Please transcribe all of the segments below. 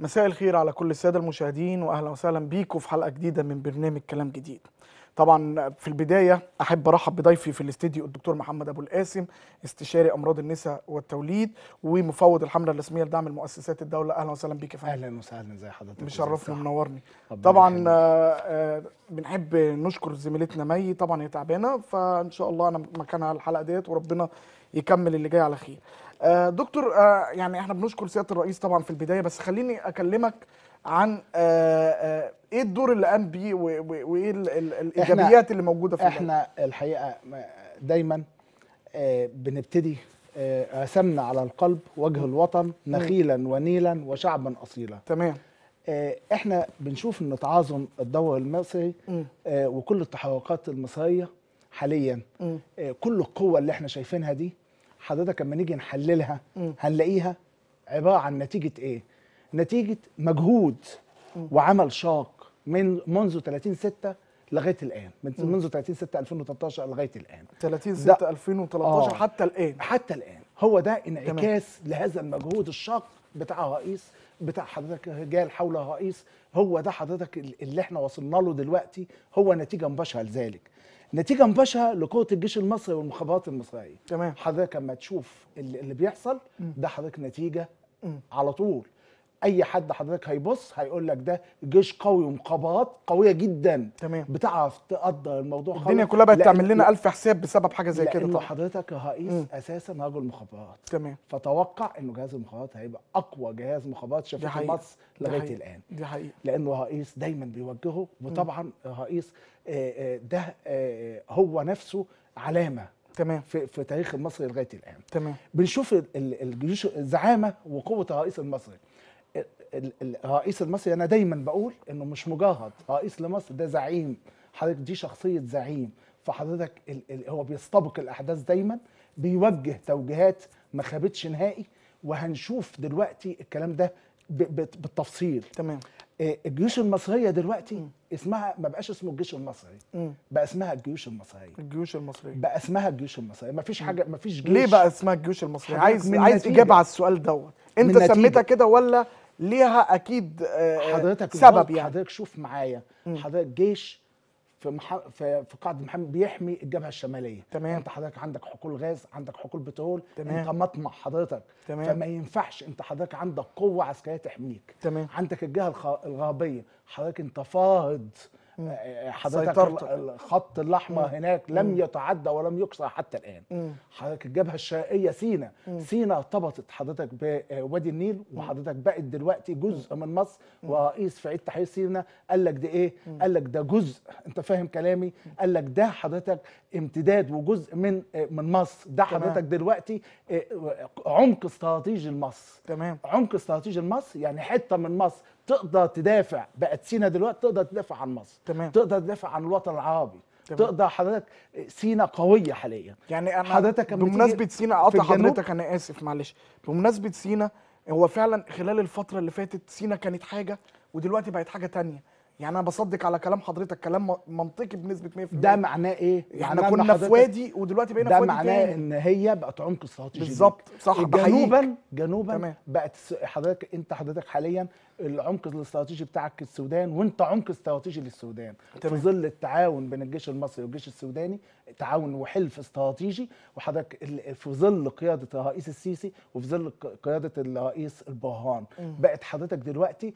مساء الخير على كل الساده المشاهدين واهلا وسهلا بيكم في حلقه جديده من برنامج كلام جديد. طبعا في البدايه احب ارحب بضيفي في الاستديو الدكتور محمد ابو القاسم استشاري امراض النساء والتوليد ومفوض الحمله الرسميه لدعم المؤسسات الدوله اهلا وسهلا بيك يا فندم اهلا وسهلا زي حضرتك مشرفني ومنورني طبعا آه،, آه بنحب نشكر زميلتنا مي طبعا هي تعبانه فان شاء الله انا مكانها الحلقه ديت وربنا يكمل اللي جاي على خير آه، دكتور آه، يعني احنا بنشكر سياده الرئيس طبعا في البدايه بس خليني اكلمك عن آه، ايه الدور اللي قام بيه وايه الايجابيات اللي موجوده في احنا البلد. الحقيقه دايما بنبتدي رسمنا على القلب وجه الوطن نخيلا ونيلا وشعبا اصيلا تمام احنا بنشوف ان تعاظم الدور المصري وكل التحركات المصريه حاليا كل القوه اللي احنا شايفينها دي حضرتك لما نيجي نحللها هنلاقيها عباره عن نتيجه ايه؟ نتيجه مجهود وعمل شاق من منذ 30 6 لغايه الان من منذ 30 6 2013 لغايه الان 30 6 2013 آه حتى الان حتى الان هو ده انعكاس تمام. لهذا المجهود الشاق بتاع رئيس بتاع حضرتك رجال حول رئيس هو ده حضرتك اللي احنا وصلنا له دلوقتي هو نتيجه مباشره لذلك نتيجه مباشره لقوه الجيش المصري والمخابرات المصريه تمام حضرتك اما تشوف اللي, اللي بيحصل ده حضرتك نتيجه على طول اي حد حضرتك هيبص هيقول لك ده جيش قوي ومقابات قويه جدا تمام بتعرف تقدر الموضوع خالص الدنيا كلها بقت تعمل لنا الف حساب بسبب حاجه زي كده طبعا حضرتك رئيس اساسا رجل مخابرات تمام فتوقع انه جهاز المخابرات هيبقى اقوى جهاز مخابرات في مصر لغايه الان دي حقيقه لانه رئيس دايما بيوجهه وطبعا رئيس آه، آه، ده آه، هو نفسه علامه تمام في, في تاريخ المصري لغايه الان تمام بنشوف الجيوش الزعامه وقوه الرئيس المصري الرئيس المصري انا دايما بقول انه مش مجرد رئيس لمصر ده زعيم حضرتك دي شخصيه زعيم فحضرتك ال ال هو بيستبق الاحداث دايما بيوجه توجيهات ما خابتش نهائي وهنشوف دلوقتي الكلام ده بالتفصيل تمام آه، الجيوش المصريه دلوقتي م. اسمها ما بقاش اسمه الجيش المصري م. بقى اسمها الجيوش المصريه الجيوش المصريه بقى اسمها الجيوش المصريه ما فيش حاجه ما فيش جيش ليه بقى اسمها الجيوش المصريه عايز عايز اجابه على السؤال دوت انت سميتها كده ولا ليها اكيد آه، حضرتك سبب يعني حضرتك شوف معايا حضرتك جيش في مح... في في قاعده محمد بيحمي الجبهه الشماليه تمام انت حضرتك عندك حقول غاز عندك حقول بترول تمام. انت مطمع حضرتك تمام. فما ينفعش انت حضرتك عندك قوه عسكريه تحميك تمام. عندك الجهه الغربيه حضرتك انت فاهض حضرتك الخط الاحمر هناك لم يتعدى ولم يقصى حتى الان حضرتك الجبهه الشرقيه سينا سينا ارتبطت حضرتك بوادي آه، النيل وحضرتك بقت دلوقتي جزء من مصر ورئيس في عيد تحرير سينا قال لك ده ايه قال لك ده جزء انت فاهم كلامي قال لك ده حضرتك امتداد وجزء من آه، من مصر ده حضرتك دلوقتي آه، عمق استراتيجي لمصر تمام عمق استراتيجي لمصر يعني حته من مصر تقدر تدافع بقت سينا دلوقتي تقدر تدافع عن مصر تمام. تقدر تدافع عن الوطن العربي تمام. تقدر حضرتك سينا قويه حاليا يعني انا حضرتك بمناسبه سينا اقطع حضرتك انا اسف معلش بمناسبه سينا هو فعلا خلال الفتره اللي فاتت سينا كانت حاجه ودلوقتي بقت حاجه تانية يعني انا بصدق على كلام حضرتك كلام منطقي بنسبه 100% ده معناه ايه يعني معناه كنا في وادي ودلوقتي بقينا في وادي ده معناه ان هي بقت عمق استراتيجي بالظبط صح جنوبا جنوبا بقت حضرتك انت حضرتك حاليا العمق الاستراتيجي بتاعك السودان وانت عمق استراتيجي للسودان تمام. في ظل التعاون بين الجيش المصري والجيش السوداني تعاون وحلف استراتيجي وحضرتك في ظل قياده الرئيس السيسي وفي ظل قياده الرئيس البرهان بقت حضرتك دلوقتي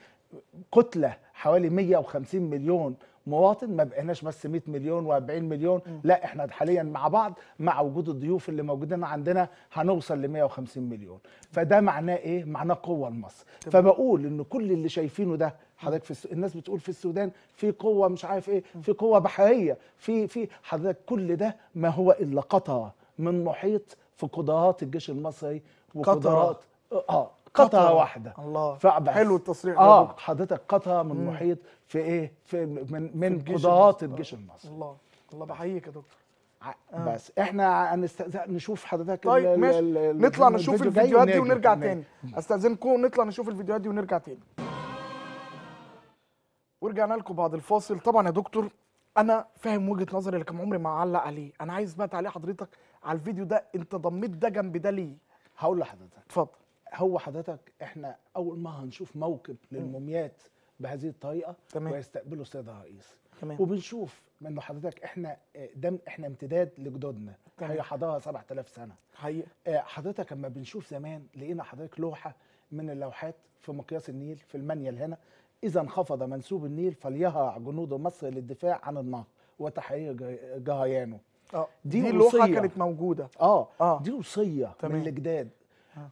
كتله حوالي 150 مليون مواطن ما بقيناش بس 100 مليون و40 مليون م. لا احنا حاليا مع بعض مع وجود الضيوف اللي موجودين عندنا هنوصل ل 150 مليون فده معناه ايه معناه قوه لمصر فبقول ان كل اللي شايفينه ده حضرتك في الس... الناس بتقول في السودان في قوه مش عارف ايه في قوه بحريه في في حضرتك كل ده ما هو الا قطره من محيط في قدرات الجيش المصري وقدرات اه, آه. قطعه واحده الله فأبعث. حلو التصريح اه حضرتك قطعه من محيط في ايه في من من قضاة الجيش المصري الله الله بحييك يا دكتور آه. بس احنا هنستأذن نشوف حضرتك طيب ال ماشي الـ الـ نطلع نشوف الفيديوهات دي ونرجع تاني استاذنكم نطلع نشوف الفيديوهات دي ونرجع تاني ورجعنا لكم بعد الفاصل طبعا يا دكتور انا فاهم وجهه نظري اللي كان عمري ما اعلق عليه انا عايز بقى تعليق حضرتك على الفيديو ده انت ضميت ده جنب ده ليه هقول لحضرتك اتفضل هو حضرتك احنا اول ما هنشوف موكب للموميات بهذه الطريقه تمام. ويستقبله السيد الرئيس تمام. وبنشوف انه حضرتك احنا آه، دم احنا امتداد لجدودنا هي حضاره 7000 سنه حقيقه آه، حضرتك لما بنشوف زمان لقينا حضرتك لوحه من اللوحات في مقياس النيل في المانيال هنا اذا انخفض منسوب النيل فليهرع جنود مصر للدفاع عن النهر وتحرير جهيانه اه دي, دي اللوحه كانت موجوده اه, آه. دي وصيه تمام. من الجداد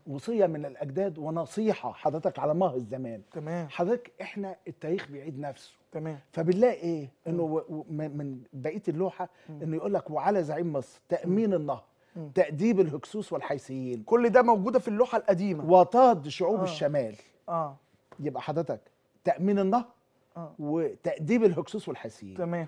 وصيه من الاجداد ونصيحه حضرتك على مهر الزمان تمام حضرتك احنا التاريخ بيعيد نفسه تمام فبنلاقي ايه انه من بقيه اللوحه انه يقول لك وعلى زعيم مصر تامين النهر تاديب الهكسوس والحيثيين كل ده موجوده في اللوحه القديمه وطاد شعوب آه. الشمال اه يبقى حضرتك تامين النهر آه. وتاديب الهكسوس والحيثيين تمام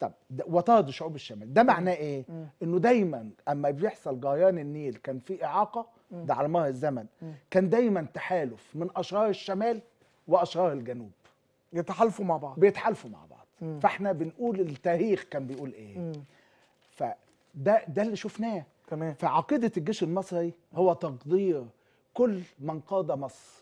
طب وطاد شعوب الشمال ده معناه ايه مم. انه دايما اما بيحصل جريان النيل كان في اعاقه ده على مر الزمن كان دايما تحالف من اشرار الشمال واشرار الجنوب يتحالفوا مع بعض بيتحالفوا مع بعض مم. فاحنا بنقول التاريخ كان بيقول ايه مم. فده ده اللي شفناه تمام فعقيده الجيش المصري هو تقدير كل من قاد مصر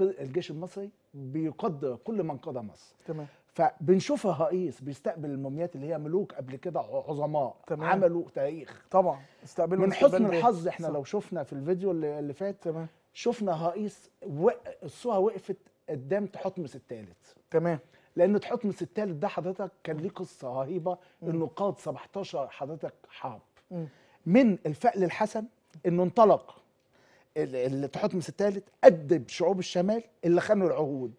الجيش المصري بيقدر كل من قاد مصر تمام فبنشوف الرئيس بيستقبل الموميات اللي هي ملوك قبل كده عظماء تمام. عملوا تاريخ طبعا استقبلوا من حسن إيه؟ الحظ احنا صح. لو شفنا في الفيديو اللي, اللي فات تمام شفنا رئيس و... الصوره وقفت قدام تحتمس الثالث تمام لان تحتمس الثالث ده حضرتك كان ليه قصه رهيبه انه قاد 17 حضرتك حرب من الفأل الحسن انه انطلق اللي تحتمس الثالث أدب شعوب الشمال اللي خانوا العهود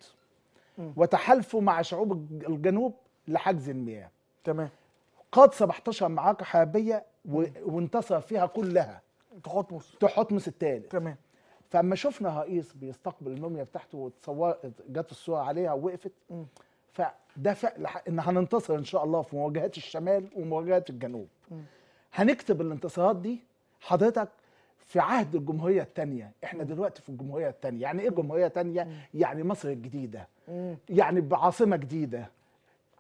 وتحالفوا مع شعوب الجنوب لحجز المياه تمام قاد 17 معركة حربية وانتصر فيها كلها تحتمس تحتمس الثالث تمام فاما شفنا رئيس بيستقبل الموميا بتاعته وتصور جت الصوره عليها ووقفت فده فعل ان هننتصر ان شاء الله في مواجهات الشمال ومواجهات الجنوب م. هنكتب الانتصارات دي حضرتك في عهد الجمهورية الثانية احنا دلوقتي في الجمهورية الثانية يعني ايه جمهورية ثانية يعني مصر الجديدة يعني بعاصمة جديدة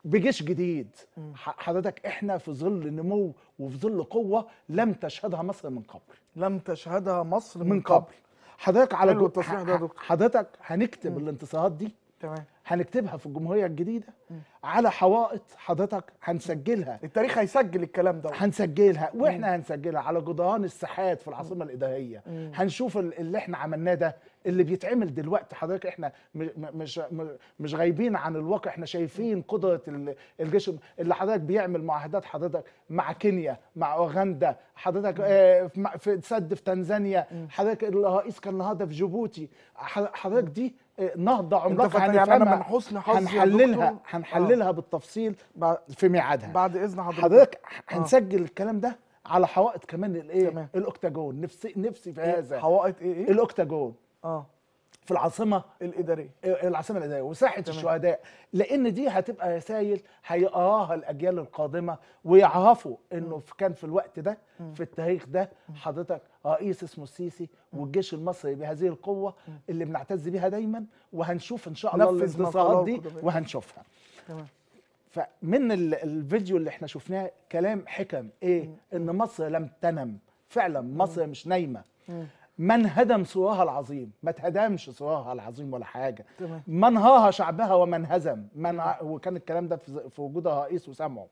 بجيش جديد حضرتك احنا في ظل نمو وفي ظل قوة لم تشهدها مصر من قبل لم تشهدها مصر من, من قبل. قبل حضرتك على حلو حضرتك هنكتب الانتصارات دي تمام هنكتبها في الجمهوريه الجديده م. على حوائط حضرتك هنسجلها التاريخ هيسجل الكلام ده هنسجلها واحنا م. هنسجلها على جدران الساحات في العاصمه الاداريه هنشوف اللي احنا عملناه ده اللي بيتعمل دلوقتي حضرتك احنا مش مش غايبين عن الواقع احنا شايفين قدره الجيش اللي حضرتك بيعمل معاهدات حضرتك مع كينيا مع اوغندا حضرتك آه، في سد في تنزانيا حضرتك الرئيس كان النهارده في جيبوتي حضرتك دي نهضه عملاقه أنا من حسن حظي هنحللها آه. هنحللها آه. بالتفصيل في ميعادها بعد اذن حضرتك حضرتك آه. هنسجل آه. الكلام ده على حوائط كمان الايه الاوكتاجون نفسي نفسي في إيه؟ هذا حوائط ايه ايه الاوكتاجون اه في العاصمه الاداريه آه، العاصمه الاداريه وساحه تمام. الشهداء لان دي هتبقى رسائل هيقراها الاجيال القادمه ويعرفوا انه كان في الوقت ده في التاريخ ده حضرتك رئيس اسمه السيسي والجيش المصري بهذه القوه اللي بنعتز بيها دايما وهنشوف ان شاء الله الانتصارات دي وهنشوفها تمام فمن الفيديو اللي احنا شفناه كلام حكم ايه ان مصر لم تنم فعلا مصر مش نايمه ما انهدم سواها العظيم ما اتهدمش سواها العظيم ولا حاجه تمام ما انهاها شعبها وما انهزم من وكان الكلام ده في وجود رئيس وسمعه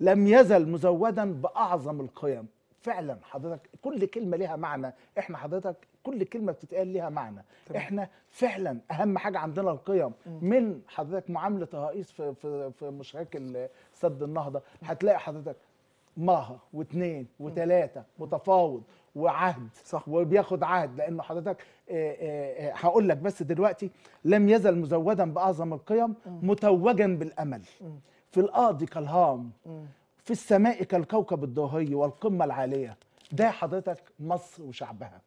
لم يزل مزودا باعظم القيم فعلا حضرتك كل كلمه ليها معنى احنا حضرتك كل كلمه بتتقال ليها معنى طبعا. احنا فعلا اهم حاجه عندنا القيم مم. من حضرتك معامله الرئيس في في في مشاكل سد النهضه هتلاقي حضرتك مهر واثنين وثلاثه متفاوض وعهد صح. وبياخد عهد لانه حضرتك آه، آه، آه، هقول لك بس دلوقتي لم يزل مزودا باعظم القيم متوجا بالامل في الارض كالهام في السماء كالكوكب الضوئي والقمه العاليه ده حضرتك مصر وشعبها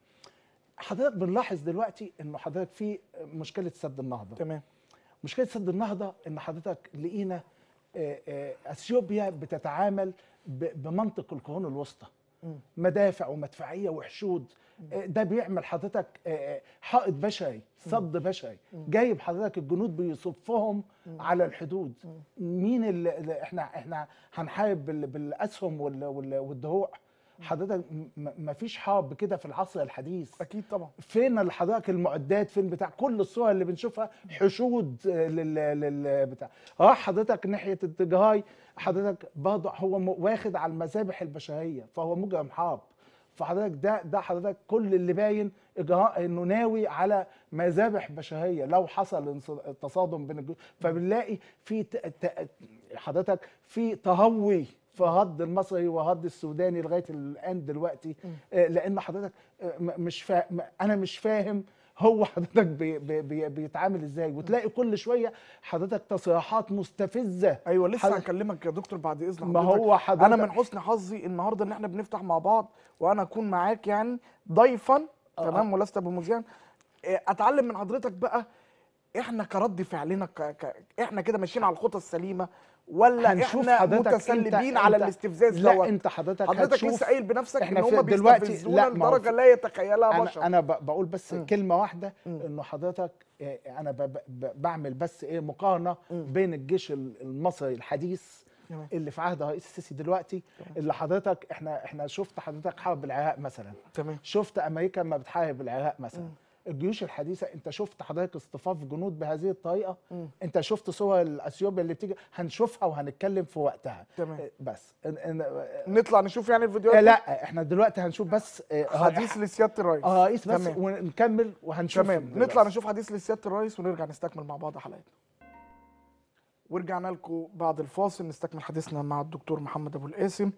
حضرتك بنلاحظ دلوقتي انه حضرتك في مشكله سد النهضه تمام مشكله سد النهضه ان حضرتك لقينا آه، آه، اثيوبيا بتتعامل بمنطق القرون الوسطى مدافع ومدفعيه وحشود آه، ده بيعمل حضرتك حائط بشري صد بشري جايب حضرتك الجنود بيصفهم على الحدود مين اللي احنا احنا هنحارب بالاسهم والدروع حضرتك ما فيش حرب كده في العصر الحديث اكيد طبعا فين حضرتك المعدات فين بتاع كل الصور اللي بنشوفها حشود آه، لل بتاع راح آه، حضرتك ناحيه التجاهاي حضرتك برضه هو واخد على المذابح البشريه فهو مجرم حرب فحضرتك ده ده حضرتك كل اللي باين اجراء انه ناوي على مذابح بشريه لو حصل تصادم بين الجنود فبنلاقي في حضرتك في تهوي في هض المصري وهض السوداني لغايه الان دلوقتي آه، لان حضرتك آه، مش فا... انا مش فاهم هو حضرتك بي بي بي بيتعامل ازاي وتلاقي كل شويه حضرتك تصريحات مستفزه ايوه لسه هكلمك يا دكتور بعد اذن حضرتك ما هو حضرتك انا من حسن حظي النهارده ان احنا بنفتح مع بعض وانا اكون معاك يعني ضيفا آه. تمام ولست بمذيع آه، اتعلم من حضرتك بقى احنا كرد فعلنا احنا كده ماشيين على الخطى السليمه ولا احنا متسلبين على الاستفزاز لا دوت. انت حضرتك حضرتك لسه إيه قايل بنفسك احنا ان هم بيستفزونا لدرجه لا يتخيلها بشر انا, أنا بقول بس م. كلمه واحده انه حضرتك آه، انا بعمل بس ايه مقارنه م. بين الجيش المصري الحديث اللي في عهد الرئيس السيسي دلوقتي جميل. اللي حضرتك احنا احنا شفت حضرتك حرب العراق مثلا تمام شفت امريكا لما بتحارب العراق مثلا م. الجيوش الحديثه انت شفت حضرتك اصطفاف جنود بهذه الطريقه انت شفت صور الاثيوبيا اللي بتيجي هنشوفها وهنتكلم في وقتها تمام آه، بس إن إن نطلع نشوف يعني الفيديوهات لا احنا دلوقتي هنشوف بس آه، حديث لسياده الرئيس اه رئيس بس تمام. ونكمل وهنشوف تمام نطلع نشوف حديث لسياده الرئيس ونرجع نستكمل مع بعض حلقتنا ورجعنا لكم بعد الفاصل نستكمل حديثنا مع الدكتور محمد ابو القاسم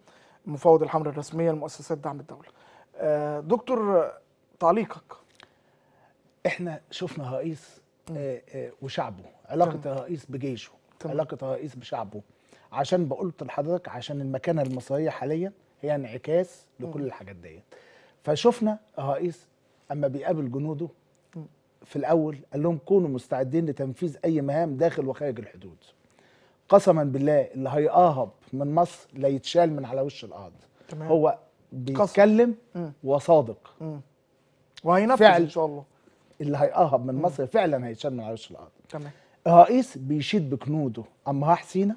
مفوض الحمله الرسميه لمؤسسات دعم الدوله آه، دكتور تعليقك احنا شفنا رئيس آه، آه، وشعبه علاقه الرئيس بجيشه طبعا. علاقه الرئيس بشعبه عشان بقول لحضرتك عشان المكانه المصريه حاليا هي انعكاس لكل الحاجات ديت فشفنا الرئيس اما بيقابل جنوده في الاول قال لهم كونوا مستعدين لتنفيذ اي مهام داخل وخارج الحدود قسما بالله اللي هيقاهب من مصر لا يتشال من على وش الارض تمام. هو بيتكلم وصادق وهينفذ ان شاء الله اللي هيقهب من مصر فعلا هيتشال من على وش الارض تمام الرئيس بيشيد بكنوده عمها حسينه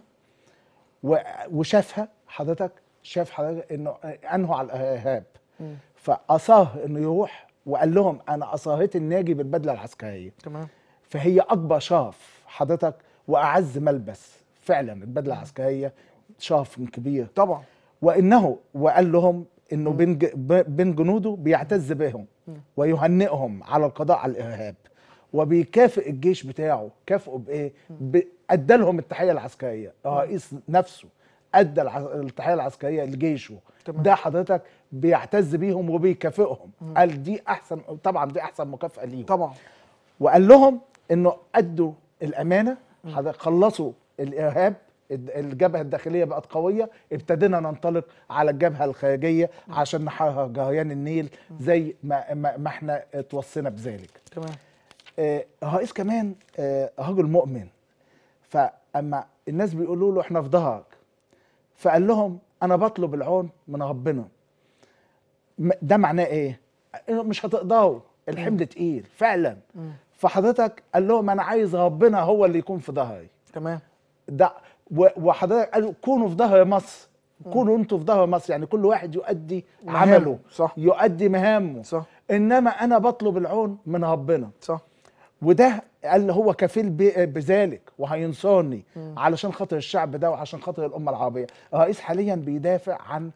وشافها حضرتك شاف حضرتك انه انهوا على الارهاب فاصاه انه يروح وقال لهم انا اصاهيت الناجي بالبدله العسكريه تمام فهي اكبر شرف حضرتك واعز ملبس فعلا البدله العسكريه شرف كبير طبعا وانه وقال لهم انه بين بين جنوده بيعتز بهم ويهنئهم على القضاء على الارهاب وبيكافئ الجيش بتاعه كافئه بايه ادى لهم التحيه العسكريه الرئيس نفسه ادى التحيه العسكريه لجيشه تمام. ده حضرتك بيعتز بيهم وبيكافئهم قال دي احسن طبعا دي احسن مكافاه ليهم طبعا وقال لهم انه ادوا الامانه خلصوا الارهاب الجبهه الداخليه بقت قويه ابتدينا ننطلق على الجبهه الخارجيه عشان نحرر جريان النيل زي ما, ما احنا توصينا بذلك تمام الرئيس آه، كمان آه، رجل مؤمن فاما الناس بيقولوا له احنا في ظهرك فقال لهم انا بطلب العون من ربنا ده معناه ايه مش هتقدروا الحمل تقيل فعلا فحضرتك قال لهم انا عايز ربنا هو اللي يكون في ظهري تمام ده وحضرتك قالوا كونوا في ظهر مصر كونوا انتوا في ظهر مصر يعني كل واحد يؤدي مهم. عمله صح. يؤدي مهامه صح. انما انا بطلب العون من ربنا صح وده قال هو كفيل بذلك وهينصرني علشان خاطر الشعب ده وعشان خاطر الامه العربيه الرئيس حاليا بيدافع عن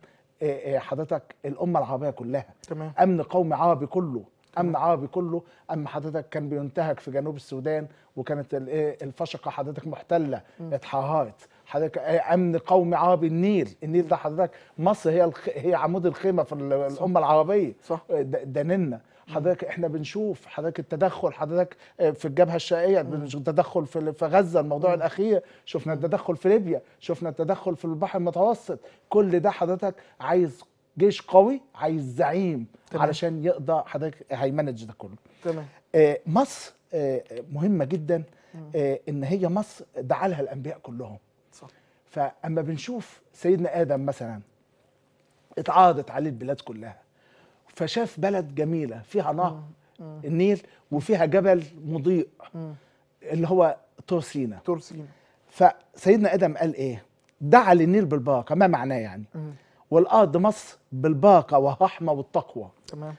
حضرتك الامه العربيه كلها تمام امن قومي عربي كله امن عربي كله اما حضرتك كان بينتهك في جنوب السودان وكانت إيه، الفشقه حضرتك محتله اتحررت حضرتك إيه، امن قومي عربي النيل النيل ده حضرتك مصر هي هي عمود الخيمه في الامه العربيه صح إيه، دننا حضرتك احنا بنشوف حضرتك التدخل حضرتك في الجبهه الشرقيه التدخل في في غزه الموضوع مم. الاخير شفنا التدخل في ليبيا شفنا التدخل في البحر المتوسط كل ده حضرتك عايز جيش قوي عايز زعيم تمام. علشان يقدر حضرتك هيمانج ده كله تمام آه مصر آه مهمه جدا آه ان هي مصر دعا لها الانبياء كلهم صح فاما بنشوف سيدنا ادم مثلا اتعرضت عليه البلاد كلها فشاف بلد جميله فيها نهر النيل وفيها جبل مضيء اللي هو تورسينا سينا سينا فسيدنا ادم قال ايه دعا للنيل بالبركه ما معناه يعني مم. والارض مصر بالباقة والرحمه والتقوى تمام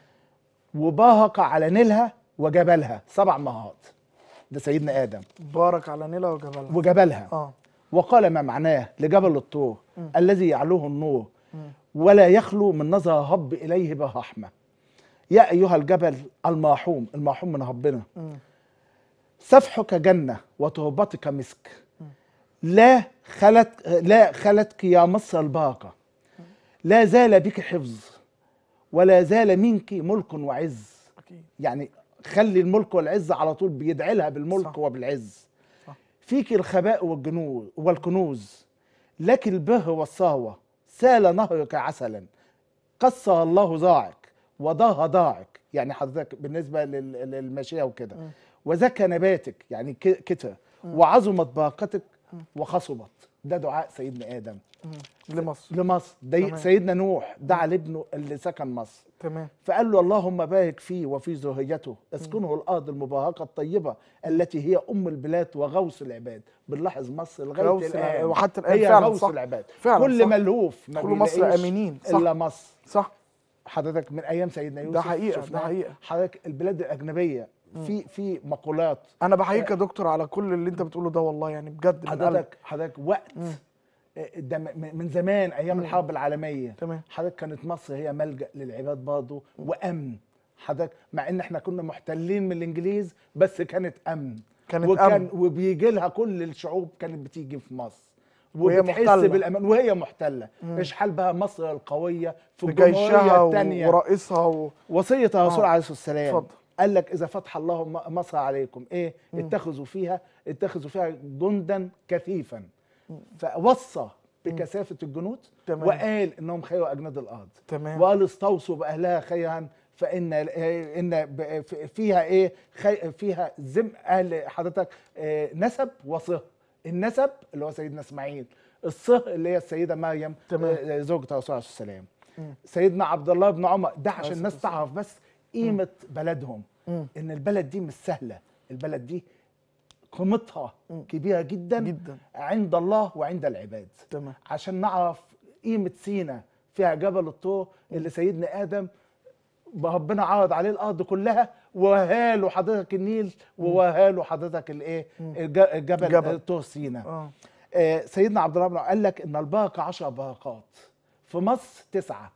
وباهق على نيلها وجبلها سبع مهات ده سيدنا ادم بارك على نيلها وجبلها وجبلها اه وقال ما معناه لجبل الطور م. الذي يعلوه النور م. ولا يخلو من نظر هب اليه برحمه يا ايها الجبل المرحوم المرحوم من ربنا م. سفحك جنه وتربتك مسك لا خلت لا خلتك يا مصر الباقه لا زال بك حفظ ولا زال منك ملك وعز أكيد. يعني خلي الملك والعز على طول بيدعي لها بالملك صح. وبالعز صح. فيك الخباء والجنود والكنوز لك البه والصهوة سال نهرك عسلا قص الله ضاعك وضاه ضاعك يعني حضرتك بالنسبة للماشية وكده وزكى نباتك يعني كتر وعظمت باقتك وخصبت ده دعاء سيدنا آدم لمصر لمصر ده تمام. سيدنا نوح دعا لابنه اللي سكن مصر تمام فقال له اللهم بارك فيه وفي ذريته اسكنه الارض المباركه الطيبه التي هي ام البلاد وغوص العباد بنلاحظ مصر لغايه غوص الان وحتى الان هي فعلا غوص صح. العباد فعلا كل صح. ملهوف ما كل مصر امنين صح. الا مصر صح حضرتك من ايام سيدنا يوسف ده حقيقه ده حقيقه حضرتك البلاد الاجنبيه في في مقولات انا بحييك يا آه. دكتور على كل اللي انت بتقوله ده والله يعني بجد حضرتك حضرتك وقت مم. ده من زمان ايام الحرب العالميه تمام حضرتك كانت مصر هي ملجا للعباد برضه وامن حضرتك مع ان احنا كنا محتلين من الانجليز بس كانت امن كانت وكان أمن. وبيجي لها كل الشعوب كانت بتيجي في مصر وهي محتلة بالأمان وهي محتلة إيش حال بقى مصر القوية في الجمهورية الثانية ورئيسها و... وصية الرسول آه. عليه الصلاة والسلام فضل. قال لك إذا فتح الله مصر عليكم إيه مم. اتخذوا فيها اتخذوا فيها جندا كثيفا فوصى بكثافه الجنود تمام. وقال انهم خير اجناد الارض تمام. وقال استوصوا باهلها خيرا فان ان فيها ايه خي فيها زم اهل حضرتك آه، نسب وصهر النسب اللي هو سيدنا اسماعيل الصهر اللي هي السيده مريم تمام. آه، آه، زوجة الرسول عليه السلام سيدنا عبد الله بن عمر ده عشان الناس تعرف بس قيمه بلدهم ان البلد دي مش سهله البلد دي قيمتها كبيره جدا جدا عند الله وعند العباد تمام عشان نعرف قيمه سينا فيها جبل الطور اللي سيدنا ادم ربنا عرض عليه الارض كلها وهاله حضرتك النيل ووهاله حضرتك الايه الجبل, الجبل. طور سينا آه. آه سيدنا عبد الله قال لك ان البركه 10 بركات في مصر تسعه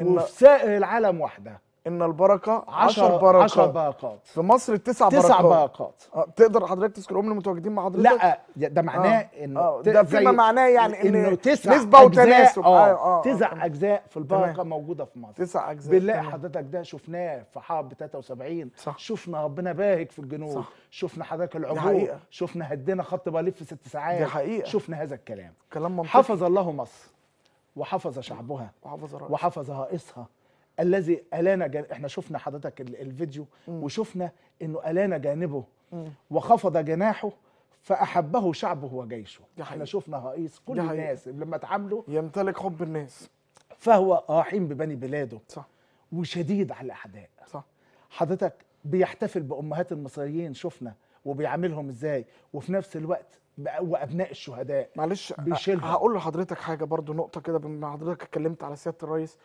وفي سائر العالم واحده ان البركه 10 بركات 10 باقات في مصر التسع بركات تسع باقات آه، تقدر حضرتك تذكر تذكرهم متواجدين مع حضرتك لا آه، ده معناه آه. ان آه. ده فيما معناه يعني ان انه تسع نسبه وتناسب آه. آه. آه. تسع اجزاء في البركه تمام. موجوده في مصر تسع اجزاء بنلاقي حضرتك ده شفناه في حرب 73 صح. شفنا ربنا باهك في الجنوب صح. شفنا حضرتك العبور شفنا هدينا خط باليف في ست ساعات دي حقيقة. شفنا هذا الكلام كلام منطقي حفظ الله مصر وحفظ شعبها وحفظ رئيسها الذي ألانا جان... احنا شفنا حضرتك الفيديو مم. وشفنا انه ألانا جانبه مم. وخفض جناحه فأحبه شعبه وجيشه احنا شفنا رئيس كل الناس لما تعاملوا يمتلك حب الناس فهو رحيم ببني بلاده صح وشديد على الأعداء صح حضرتك بيحتفل بأمهات المصريين شفنا وبيعاملهم ازاي وفي نفس الوقت وابناء الشهداء معلش هقول لحضرتك حاجه برضو نقطه كده بما حضرتك اتكلمت على سياده الرئيس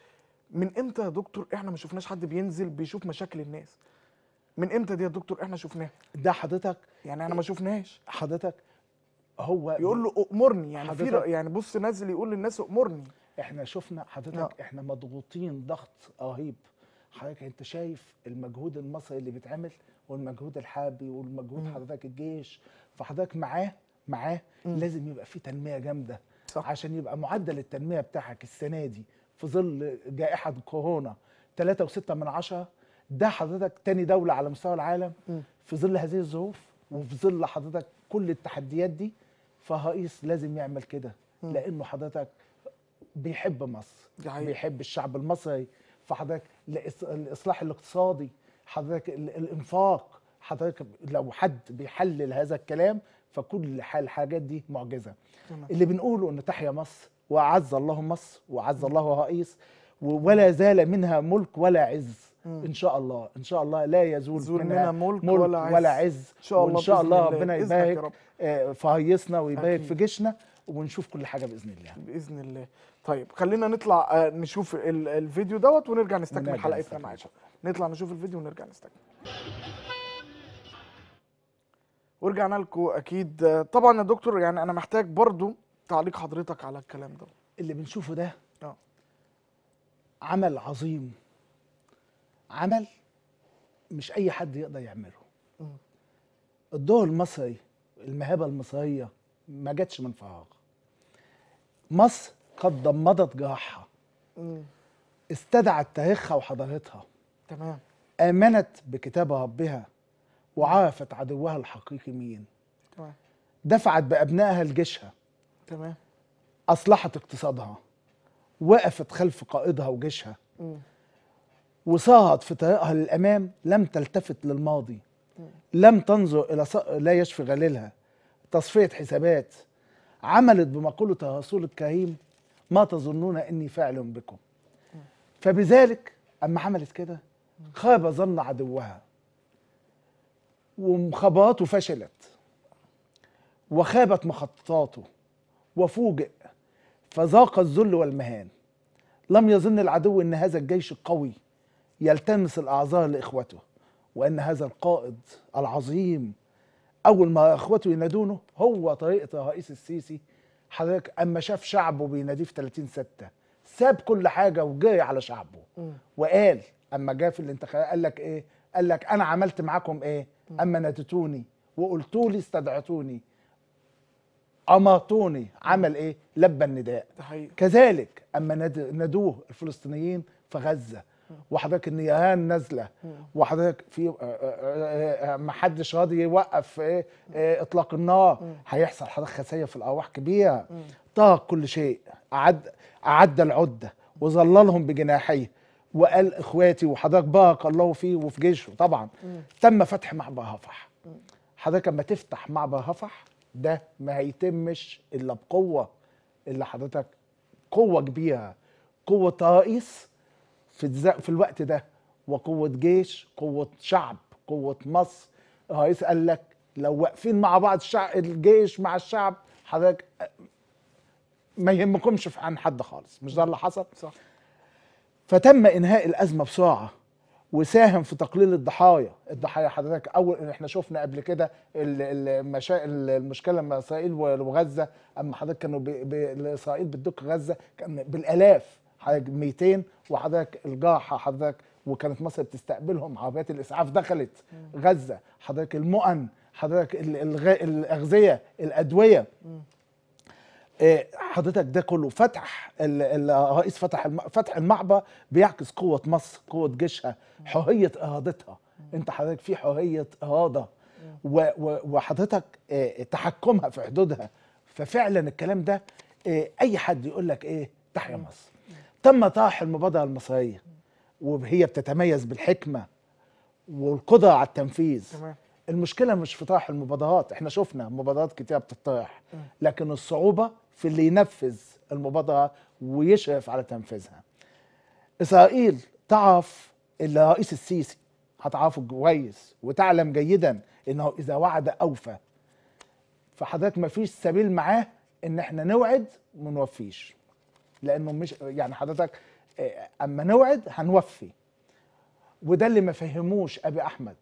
من امتى يا دكتور احنا ما شفناش حد بينزل بيشوف مشاكل الناس من امتى دي يا دكتور احنا شفناها ده حضرتك يعني انا ما شفناهاش حضرتك هو يقول له امرني يعني في يعني بص نازل يقول للناس امرني احنا شفنا حضرتك لا. نعم. احنا مضغوطين ضغط رهيب حضرتك انت شايف المجهود المصري اللي بيتعمل والمجهود الحربي والمجهود حضرتك الجيش فحضرتك معاه معاه لازم يبقى في تنميه جامده صح. عشان يبقى معدل التنميه بتاعك السنه دي في ظل جائحه كورونا 3.6 من عشرة ده حضرتك تاني دوله على مستوى العالم في ظل هذه الظروف وفي ظل حضرتك كل التحديات دي فالرئيس لازم يعمل كده لانه حضرتك بيحب مصر جعيب. بيحب الشعب المصري فحضرتك الاصلاح الاقتصادي حضرتك الانفاق حضرتك لو حد بيحلل هذا الكلام فكل الحاجات دي معجزه تمام. اللي بنقوله ان تحيا مصر وأعز الله مصر وأعز الله رئيس ولا زال منها ملك ولا عز ان شاء الله ان شاء الله لا يزول منها ملك, ملك ولا عز, ولا عز. إن شاء الله وان شاء الله ربنا يبارك آه، في هيصنا ويبارك في جيشنا ونشوف كل حاجه باذن الله باذن الله طيب خلينا نطلع آه، نشوف الفيديو دوت ونرجع نستكمل حلقتنا مع عائشه نطلع نشوف الفيديو ونرجع نستكمل ورجعنا لكم اكيد آه، طبعا يا دكتور يعني انا محتاج برضو تعليق حضرتك على الكلام ده اللي بنشوفه ده اه عمل عظيم عمل مش اي حد يقدر يعمله الدور المصري المهابه المصريه ما جاتش من فراغ مصر قد ضمدت جراحها استدعت تاريخها وحضارتها تمام امنت بكتاب ربها وعرفت عدوها الحقيقي مين تمام دفعت بابنائها لجيشها تمام اصلحت اقتصادها وقفت خلف قائدها وجيشها م. وصاهت في طريقها للامام لم تلتفت للماضي م. لم تنظر الى ص... لا يشفي غليلها تصفيه حسابات عملت بمقوله رسول الكريم ما تظنون اني فاعل بكم فبذلك اما عملت كده خاب ظن عدوها ومخابراته فشلت وخابت مخططاته وفوجئ فذاق الذل والمهان لم يظن العدو ان هذا الجيش القوي يلتمس الاعذار لاخوته وان هذا القائد العظيم اول ما اخوته ينادونه هو طريقه الرئيس السيسي حضرتك اما شاف شعبه بيناديه في 30 6 ساب كل حاجه وجري على شعبه م. وقال اما جاء في الانتخابات قال لك ايه؟ قال لك انا عملت معاكم ايه؟ اما ناديتوني وقلتولي استدعيتوني استدعتوني أماطوني عمل إيه؟ لبى النداء كذلك أما ندوه الفلسطينيين في غزة وحضرتك النيران نازله وحضرتك في آه، آه، آه، ما حدش راضي يوقف اطلاق النار هيحصل حضرتك خسائر في الارواح كبيره طاق كل شيء اعد اعد العده وظللهم بجناحيه وقال اخواتي وحضرتك بارك الله فيه وفي جيشه طبعا تم فتح معبر هفح حضرتك لما تفتح معبر هفح ده ما هيتمش الا بقوه اللي حضرتك قوه كبيره قوه رئيس في في الوقت ده وقوه جيش قوه شعب قوه مصر الرئيس قال لك لو واقفين مع بعض الشعب الجيش مع الشعب حضرتك ما يهمكمش عن حد خالص مش ده اللي حصل صح فتم انهاء الازمه بسرعه وساهم في تقليل الضحايا الضحايا حضرتك اول احنا شفنا قبل كده المشا... المشكله مع اسرائيل وغزه اما حضرتك كانوا ب... ب... اسرائيل بتدق غزه كان بالالاف حضرتك 200 وحضرتك الجرحى حضرتك وكانت مصر بتستقبلهم عربيات الاسعاف دخلت غزه حضرتك المؤن حضرتك الغ... الاغذيه الادويه آه، حضرتك ده كله فتح الرئيس فتح فتح المعبر بيعكس قوه مصر قوه جيشها حريه ارادتها انت حضرتك في حريه اراده وحضرتك آه، تحكمها في حدودها ففعلا الكلام ده آه، اي حد يقول لك ايه تحيا مصر تم طرح المبادره المصريه وهي بتتميز بالحكمه والقدره على التنفيذ المشكله مش في طرح المبادرات احنا شفنا مبادرات كتير بتطرح لكن الصعوبه في اللي ينفذ المبادره ويشرف على تنفيذها اسرائيل تعرف الرئيس السيسي هتعرفه كويس وتعلم جيدا انه اذا وعد اوفى فحضرتك ما فيش سبيل معاه ان احنا نوعد وما نوفيش لانه مش يعني حضرتك آه، اما نوعد هنوفي وده اللي ما فهموش ابي احمد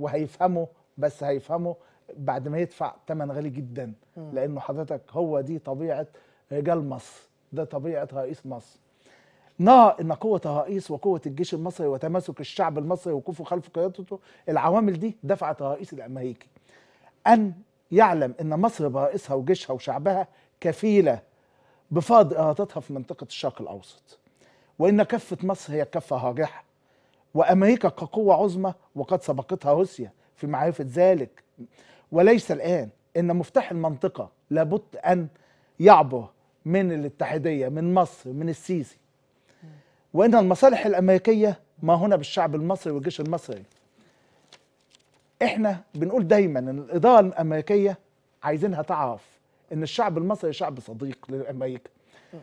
وهيفهمه بس هيفهمه بعد ما يدفع ثمن غالي جدا لانه حضرتك هو دي طبيعه رجال مصر ده طبيعه رئيس مصر نرى ان قوه الرئيس وقوه الجيش المصري وتماسك الشعب المصري وقوفه خلف قيادته العوامل دي دفعت الرئيس الامريكي ان يعلم ان مصر برئيسها وجيشها وشعبها كفيله بفرض ارادتها في منطقه الشرق الاوسط وان كفه مصر هي كفه هاجحه وأمريكا كقوة عظمى وقد سبقتها روسيا في معرفة ذلك وليس الآن إن مفتاح المنطقة لابد أن يعبر من الاتحادية من مصر من السيسي وإن المصالح الأمريكية ما هنا بالشعب المصري والجيش المصري احنا بنقول دايما ان الاداره الامريكيه عايزينها تعرف ان الشعب المصري شعب صديق لامريكا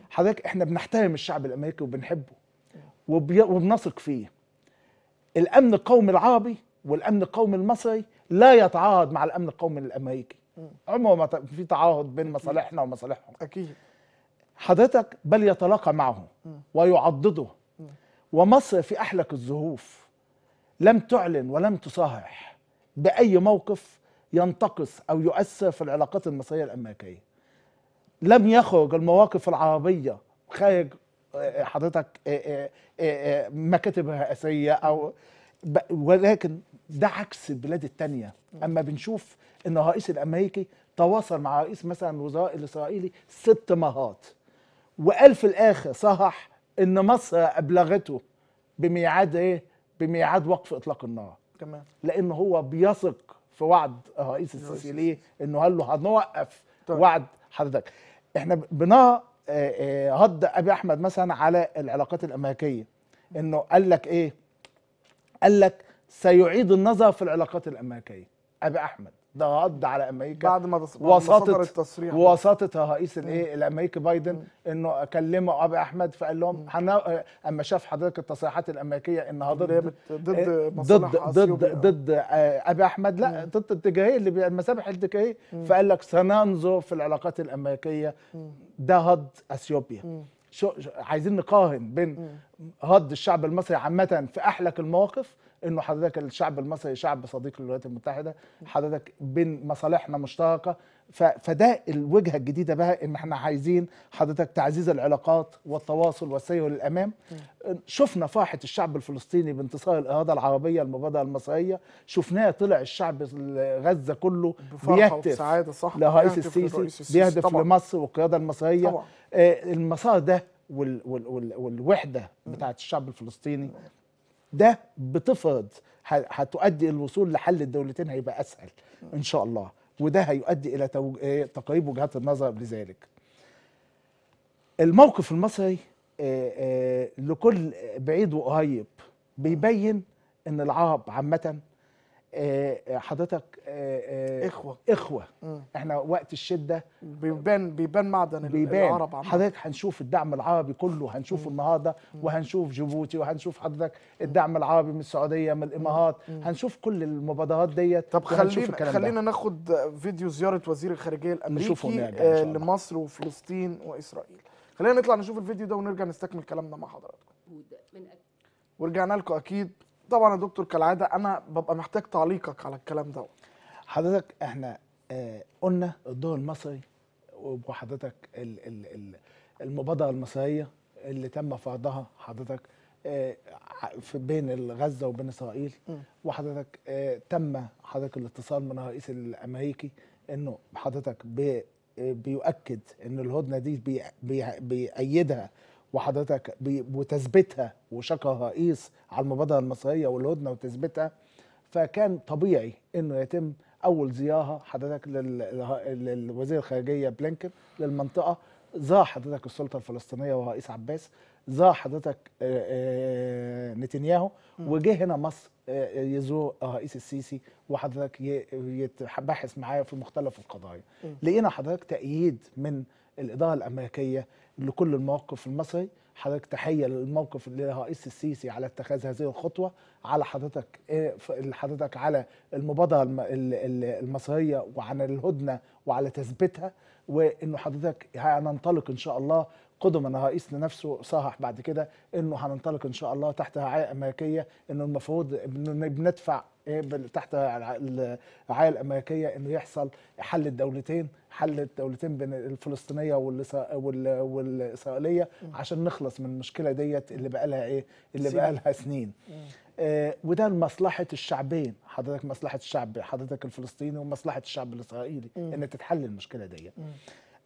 حضرتك احنا بنحترم الشعب الامريكي وبنحبه وبنثق فيه الامن القومي العربي والامن القومي المصري لا يتعارض مع الامن القومي الامريكي عمره ما في تعارض بين مصالحنا ومصالحهم اكيد حضرتك بل يتلاقى معه ويعضده ومصر في احلك الظروف لم تعلن ولم تصرح باي موقف ينتقص او يؤثر في العلاقات المصريه الامريكيه لم يخرج المواقف العربيه خارج حضرتك آه، آه، آه، مكاتبها رئاسية او ولكن ده عكس البلاد التانية اما بنشوف ان الرئيس الامريكي تواصل مع رئيس مثلا الوزراء الاسرائيلي ست مرات وقال في الاخر صرح ان مصر ابلغته بميعاد ايه بميعاد وقف اطلاق النار تمام لان هو بيثق في وعد الرئيس السيسي ليه انه قال له هنوقف طيب. وعد حضرتك احنا بنرى هض آه، آه، ابي احمد مثلا على العلاقات الامريكيه انه قال لك ايه قال لك سيعيد النظر في العلاقات الامريكيه ابي احمد ده رد على امريكا بعد ما وسطت التصريح وسطت رئيس الايه الامريكي بايدن مم. انه كلمه ابي احمد فقال لهم حنا اما شاف حضرتك التصريحات الامريكيه انها إيه؟ ضد ضد ضد ضد, ضد ابي احمد لا مم. ضد الاتجاهيه اللي المسابح الاتجاهيه فقال لك سننظر في العلاقات الامريكيه ده هض اثيوبيا شو عايزين نقارن بين رد الشعب المصري عامه في احلك المواقف انه حضرتك الشعب المصري شعب صديق للولايات المتحده حضرتك بين مصالحنا مشتركه فده الوجهه الجديده بقى ان احنا عايزين حضرتك تعزيز العلاقات والتواصل والسير للامام شفنا فرحه الشعب الفلسطيني بانتصار الاراده العربيه المبادره المصريه شفناه طلع الشعب غزه كله بيهتف لرئيس السيسي بيهدف طبعًا. لمصر والقياده المصريه طبعًا. آه، المسار ده والوحده بتاعه الشعب الفلسطيني ده بتفرض هتؤدي الوصول لحل الدولتين هيبقى اسهل ان شاء الله وده هيؤدي الى إيه، تقريب وجهات النظر لذلك الموقف المصري آه، آه، لكل بعيد وقريب بيبين ان العرب عامه آه، آه، حضرتك آه، اخوه اخوه م. احنا وقت الشده بيبان بيبان معدن بيبان العرب عم. حضرتك هنشوف الدعم العربي كله هنشوفه النهارده وهنشوف جيبوتي وهنشوف حضرتك الدعم العربي من السعوديه من الامارات م. هنشوف كل المبادرات ديت طب خلينا خلينا ناخد فيديو زياره وزير الخارجيه الامريكي يعني لمصر وفلسطين واسرائيل خلينا نطلع نشوف الفيديو ده ونرجع نستكمل كلامنا مع حضراتكم ورجعنا لكم اكيد طبعا يا دكتور كالعاده انا ببقى محتاج تعليقك على الكلام ده حضرتك احنا آه قلنا الدور المصري وحضرتك المبادره المصريه اللي تم فرضها حضرتك آه في بين غزه وبين اسرائيل وحضرتك آه تم حضرتك الاتصال من الرئيس الامريكي انه حضرتك آه، بيؤكد ان الهدنه دي بيأيدها بي بي وحضرتك وتثبيتها وشكر الرئيس على المبادره المصريه والهدنه وتثبيتها فكان طبيعي انه يتم اول زياره حضرتك للوزير الخارجيه بلينكن للمنطقه زار حضرتك السلطه الفلسطينيه والرئيس عباس زار حضرتك آه، آه، نتنياهو وجه هنا مصر آه، يزور الرئيس السيسي وحضرتك يتباحث معاه في مختلف القضايا لقينا حضرتك تأييد من الإدارة الأمريكية لكل الموقف المصري حضرتك تحيه للموقف للرئيس السيسي على اتخاذ هذه الخطوه على حضرتك إيه، حضرتك على المبادره المصريه وعن الهدنه وعلى تثبيتها وانه حضرتك هننطلق ان شاء الله قدم الرئيس لنفسه صرح بعد كده انه هننطلق ان شاء الله تحت رعايه امريكيه انه المفروض بندفع إيه تحت الرعايه الامريكيه انه يحصل حل الدولتين حل الدولتين بين الفلسطينيه والاسرائيليه عشان نخلص من المشكله ديت اللي بقى لها ايه اللي بقى لها سنين آه وده لمصلحه الشعبين حضرتك مصلحه الشعب حضرتك الفلسطيني ومصلحه الشعب الاسرائيلي ان تتحل المشكله ديت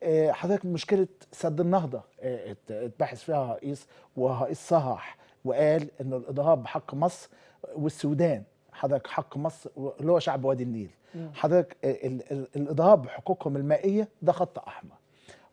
آه، حضرتك مشكله سد النهضه آه، اتبحث فيها رئيس ورئيس صرح وقال ان الاضراب بحق مصر والسودان حضرتك حق مصر اللي هو شعب وادي النيل حضرتك آه، الاضراب بحقوقهم المائيه ده خط احمر